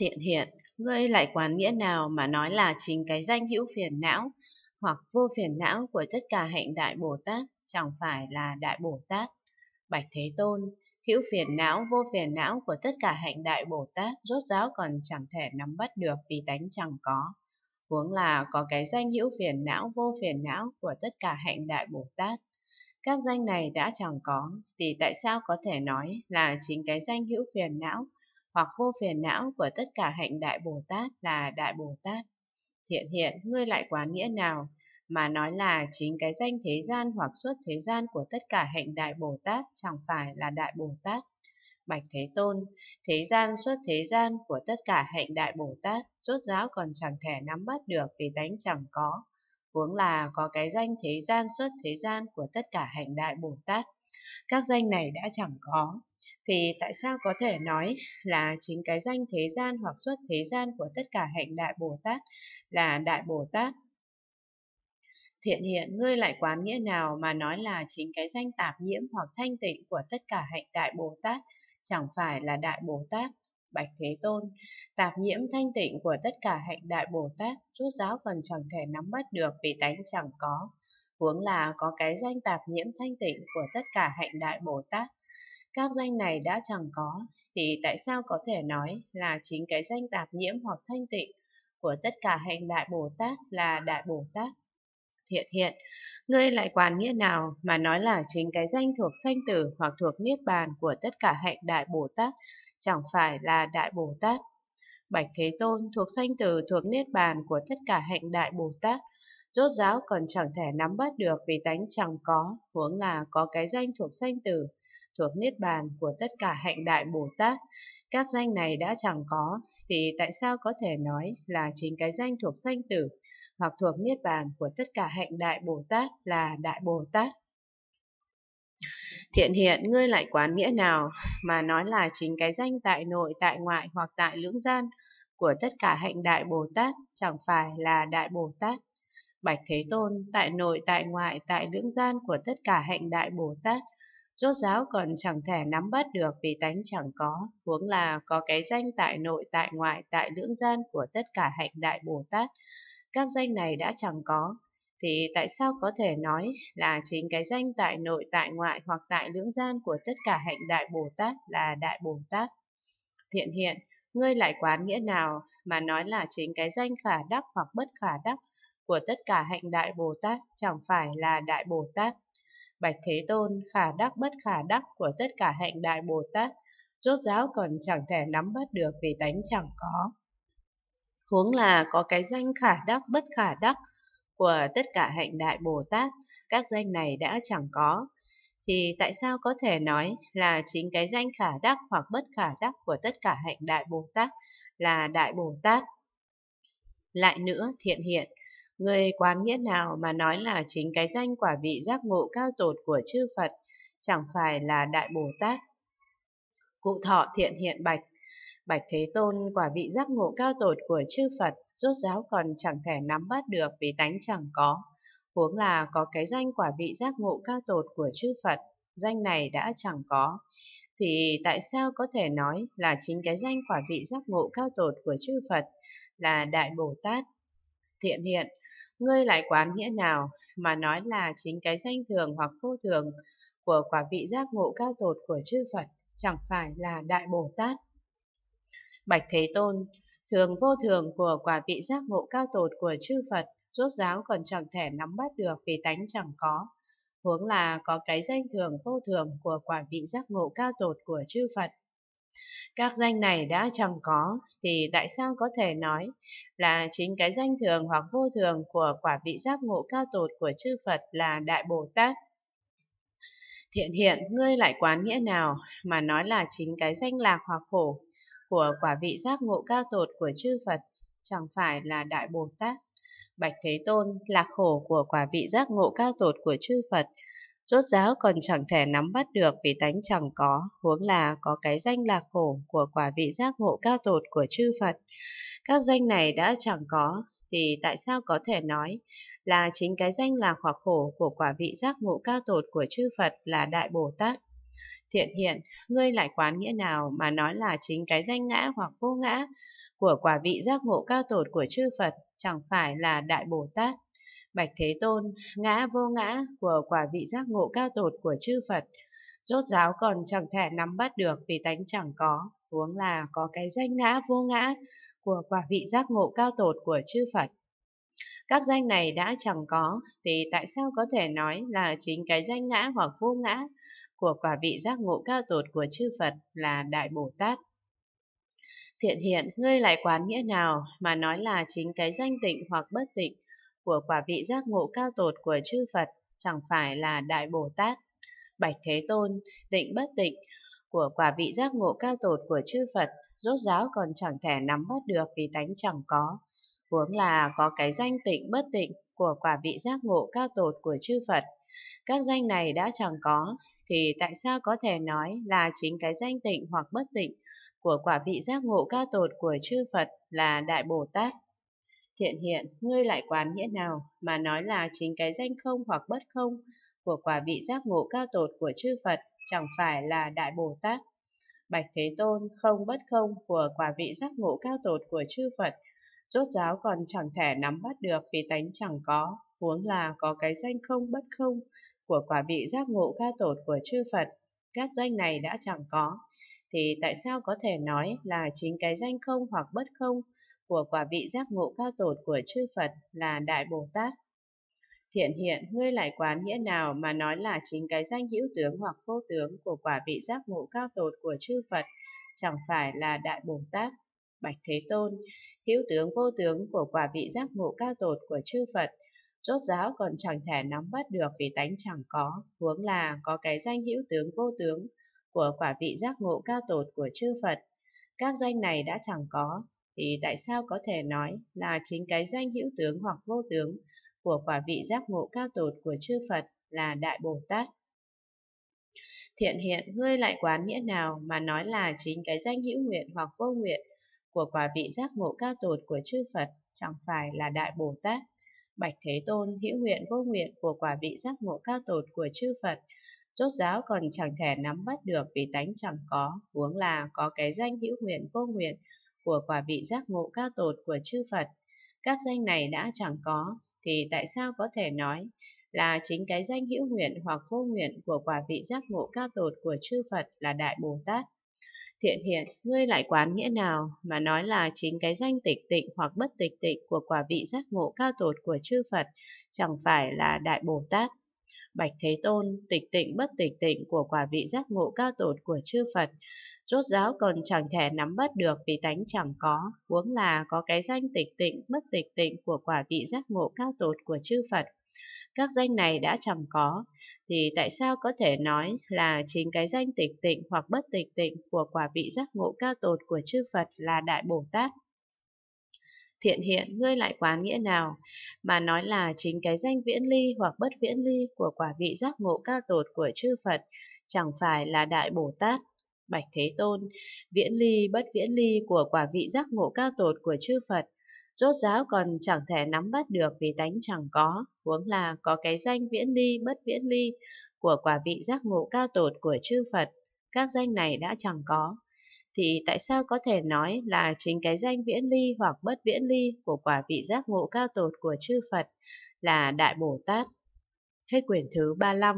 Thiện hiện, ngươi lại quán nghĩa nào mà nói là chính cái danh hữu phiền não hoặc vô phiền não của tất cả hạnh đại Bồ Tát chẳng phải là đại Bồ Tát. Bạch Thế Tôn, hữu phiền não vô phiền não của tất cả hạnh đại Bồ Tát rốt ráo còn chẳng thể nắm bắt được vì tánh chẳng có. Huống là có cái danh hữu phiền não vô phiền não của tất cả hạnh đại Bồ Tát. Các danh này đã chẳng có, thì tại sao có thể nói là chính cái danh hữu phiền não hoặc vô phiền não của tất cả hạnh Đại Bồ Tát là Đại Bồ Tát. Thiện hiện, ngươi lại quá nghĩa nào? Mà nói là chính cái danh thế gian hoặc suốt thế gian của tất cả hạnh Đại Bồ Tát chẳng phải là Đại Bồ Tát. Bạch Thế Tôn, thế gian suốt thế gian của tất cả hạnh Đại Bồ Tát, rốt giáo còn chẳng thể nắm bắt được vì tánh chẳng có. Huống là có cái danh thế gian suốt thế gian của tất cả hạnh Đại Bồ Tát. Các danh này đã chẳng có, thì tại sao có thể nói là chính cái danh thế gian hoặc xuất thế gian của tất cả hạnh đại Bồ Tát là đại Bồ Tát? Thiện hiện ngươi lại quán nghĩa nào mà nói là chính cái danh tạp nhiễm hoặc thanh tịnh của tất cả hạnh đại Bồ Tát chẳng phải là đại Bồ Tát? Bạch Thế Tôn, tạp nhiễm thanh tịnh của tất cả hạnh đại Bồ Tát, rút giáo còn chẳng thể nắm bắt được vì tánh chẳng có. Huống là có cái danh tạp nhiễm thanh tịnh của tất cả hạnh đại Bồ Tát, các danh này đã chẳng có, thì tại sao có thể nói là chính cái danh tạp nhiễm hoặc thanh tịnh của tất cả hành đại Bồ Tát là đại Bồ Tát? Thiện hiện, ngươi lại quán nghĩa nào mà nói là chính cái danh thuộc sanh tử hoặc thuộc niết bàn của tất cả hạnh đại Bồ Tát chẳng phải là đại Bồ Tát? Bạch Thế Tôn thuộc sanh tử thuộc niết bàn của tất cả hạnh đại Bồ Tát rốt ráo còn chẳng thể nắm bắt được vì tánh chẳng có, huống là có cái danh thuộc sanh tử thuộc Niết Bàn của tất cả hạnh đại Bồ Tát, các danh này đã chẳng có, thì tại sao có thể nói là chính cái danh thuộc sanh tử, hoặc thuộc Niết Bàn của tất cả hạnh đại Bồ Tát là Đại Bồ Tát? Thiện hiện ngươi lại quán nghĩa nào mà nói là chính cái danh tại nội, tại ngoại hoặc tại lưỡng gian của tất cả hạnh đại Bồ Tát chẳng phải là đại Bồ Tát. Bạch Thế Tôn, tại nội, tại ngoại, tại lưỡng gian của tất cả hạnh đại Bồ Tát rốt ráo còn chẳng thể nắm bắt được vì tánh chẳng có, huống là có cái danh tại nội, tại ngoại, tại lưỡng gian của tất cả hạnh đại Bồ Tát. Các danh này đã chẳng có, thì tại sao có thể nói là chính cái danh tại nội, tại ngoại hoặc tại lưỡng gian của tất cả hạnh đại Bồ Tát là đại Bồ Tát? Thiện hiện, ngươi lại quán nghĩa nào mà nói là chính cái danh khả đắc hoặc bất khả đắc của tất cả hạnh đại Bồ Tát chẳng phải là đại Bồ Tát? Bạch Thế Tôn, khả đắc bất khả đắc của tất cả hạnh đại Bồ Tát, rốt ráo còn chẳng thể nắm bắt được vì tánh chẳng có. Huống là có cái danh khả đắc bất khả đắc của tất cả hạnh đại Bồ Tát, các danh này đã chẳng có. Thì tại sao có thể nói là chính cái danh khả đắc hoặc bất khả đắc của tất cả hạnh đại Bồ Tát là Đại Bồ Tát? Lại nữa, thiện hiện, Người quán nghĩa nào mà nói là chính cái danh quả vị giác ngộ cao tột của chư Phật chẳng phải là Đại Bồ Tát. Cụ thọ thiện hiện bạch, bạch Thế Tôn quả vị giác ngộ cao tột của chư Phật rốt giáo còn chẳng thể nắm bắt được vì tánh chẳng có. Huống là có cái danh quả vị giác ngộ cao tột của chư Phật, danh này đã chẳng có. Thì tại sao có thể nói là chính cái danh quả vị giác ngộ cao tột của chư Phật là Đại Bồ Tát thiện hiện, ngươi lại quán nghĩa nào mà nói là chính cái danh thường hoặc vô thường của quả vị giác ngộ cao tột của chư Phật chẳng phải là Đại Bồ Tát. Bạch Thế Tôn, thường vô thường của quả vị giác ngộ cao tột của chư Phật rốt ráo còn chẳng thể nắm bắt được vì tánh chẳng có. Huống là có cái danh thường vô thường của quả vị giác ngộ cao tột của chư Phật các danh này đã chẳng có, thì tại sao có thể nói là chính cái danh thường hoặc vô thường của quả vị giác ngộ cao tột của chư Phật là Đại Bồ Tát? Thiện hiện, ngươi lại quán nghĩa nào mà nói là chính cái danh lạc hoặc khổ của quả vị giác ngộ cao tột của chư Phật chẳng phải là Đại Bồ Tát? Bạch Thế Tôn, lạc khổ của quả vị giác ngộ cao tột của chư Phật rốt ráo còn chẳng thể nắm bắt được vì tánh chẳng có, huống là có cái danh lạc khổ của quả vị giác ngộ cao tột của chư Phật. Các danh này đã chẳng có, thì tại sao có thể nói là chính cái danh lạc hoặc khổ của quả vị giác ngộ cao tột của chư Phật là Đại Bồ Tát? Thiện hiện, ngươi lại quán nghĩa nào mà nói là chính cái danh ngã hoặc vô ngã của quả vị giác ngộ cao tột của chư Phật chẳng phải là Đại Bồ Tát? Bạch Thế Tôn, ngã vô ngã của quả vị giác ngộ cao tột của chư Phật, rốt giáo còn chẳng thể nắm bắt được vì tánh chẳng có, huống là có cái danh ngã vô ngã của quả vị giác ngộ cao tột của chư Phật. Các danh này đã chẳng có, thì tại sao có thể nói là chính cái danh ngã hoặc vô ngã của quả vị giác ngộ cao tột của chư Phật là Đại Bồ Tát? Thiện hiện, ngươi lại quán nghĩa nào mà nói là chính cái danh tịnh hoặc bất tịnh của quả vị giác ngộ cao tột của chư Phật chẳng phải là Đại Bồ Tát. Bạch Thế Tôn, định bất tịnh của quả vị giác ngộ cao tột của chư Phật rốt ráo còn chẳng thể nắm bắt được vì tánh chẳng có. Huống là có cái danh tịnh bất tịnh của quả vị giác ngộ cao tột của chư Phật. Các danh này đã chẳng có, thì tại sao có thể nói là chính cái danh tịnh hoặc bất tịnh của quả vị giác ngộ cao tột của chư Phật là Đại Bồ Tát? Thiện hiện, ngươi lại quán nghĩa nào mà nói là chính cái danh không hoặc bất không của quả vị giác ngộ cao tột của chư Phật chẳng phải là Đại Bồ Tát. Bạch Thế Tôn, không bất không của quả vị giác ngộ cao tột của chư Phật, rốt giáo còn chẳng thể nắm bắt được vì tánh chẳng có, huống là có cái danh không bất không của quả vị giác ngộ cao tột của chư Phật. Các danh này đã chẳng có, thì tại sao có thể nói là chính cái danh không hoặc bất không của quả vị giác ngộ cao tột của chư Phật là Đại Bồ Tát? Thiện hiện, ngươi lại quán nghĩa nào mà nói là chính cái danh hữu tướng hoặc vô tướng của quả vị giác ngộ cao tột của chư Phật chẳng phải là Đại Bồ Tát? Bạch Thế Tôn, hữu tướng vô tướng của quả vị giác ngộ cao tột của chư Phật rốt ráo còn chẳng thể nắm bắt được vì tánh chẳng có, huống là có cái danh hữu tướng vô tướng của quả vị giác ngộ cao tột của chư Phật, các danh này đã chẳng có, thì tại sao có thể nói là chính cái danh hữu tướng hoặc vô tướng của quả vị giác ngộ cao tột của chư Phật là Đại Bồ Tát? Thiện hiện, ngươi lại quán nghĩa nào mà nói là chính cái danh hữu nguyện hoặc vô nguyện của quả vị giác ngộ cao tột của chư Phật chẳng phải là Đại Bồ Tát? Bạch Thế Tôn, hữu nguyện vô nguyện của quả vị giác ngộ cao tột của chư Phật rốt ráo còn chẳng thể nắm bắt được vì tánh chẳng có, huống là có cái danh hữu nguyện vô nguyện của quả vị giác ngộ cao tột của chư Phật. Các danh này đã chẳng có, thì tại sao có thể nói là chính cái danh hữu nguyện hoặc vô nguyện của quả vị giác ngộ cao tột của chư Phật là Đại Bồ Tát? Thiện hiện, ngươi lại quán nghĩa nào mà nói là chính cái danh tịch tịnh hoặc bất tịch tịnh của quả vị giác ngộ cao tột của chư Phật chẳng phải là Đại Bồ Tát? Bạch Thế Tôn, tịch tịnh bất tịch tịnh của quả vị giác ngộ cao tột của chư Phật, rốt ráo còn chẳng thể nắm bắt được vì tánh chẳng có, huống là có cái danh tịch tịnh bất tịch tịnh của quả vị giác ngộ cao tột của chư Phật các danh này đã chẳng có, thì tại sao có thể nói là chính cái danh tịch tịnh hoặc bất tịch tịnh của quả vị giác ngộ cao tột của chư Phật là Đại Bồ Tát? thiện hiện ngươi lại quán nghĩa nào, mà nói là chính cái danh viễn ly hoặc bất viễn ly của quả vị giác ngộ cao tột của chư Phật, chẳng phải là Đại Bồ Tát. Bạch Thế Tôn, viễn ly bất viễn ly của quả vị giác ngộ cao tột của chư Phật, rốt ráo còn chẳng thể nắm bắt được vì tánh chẳng có, huống là có cái danh viễn ly bất viễn ly của quả vị giác ngộ cao tột của chư Phật, các danh này đã chẳng có thì tại sao có thể nói là chính cái danh viễn ly hoặc bất viễn ly của quả vị giác ngộ cao tột của chư Phật là Đại Bồ Tát? Hết quyển thứ 35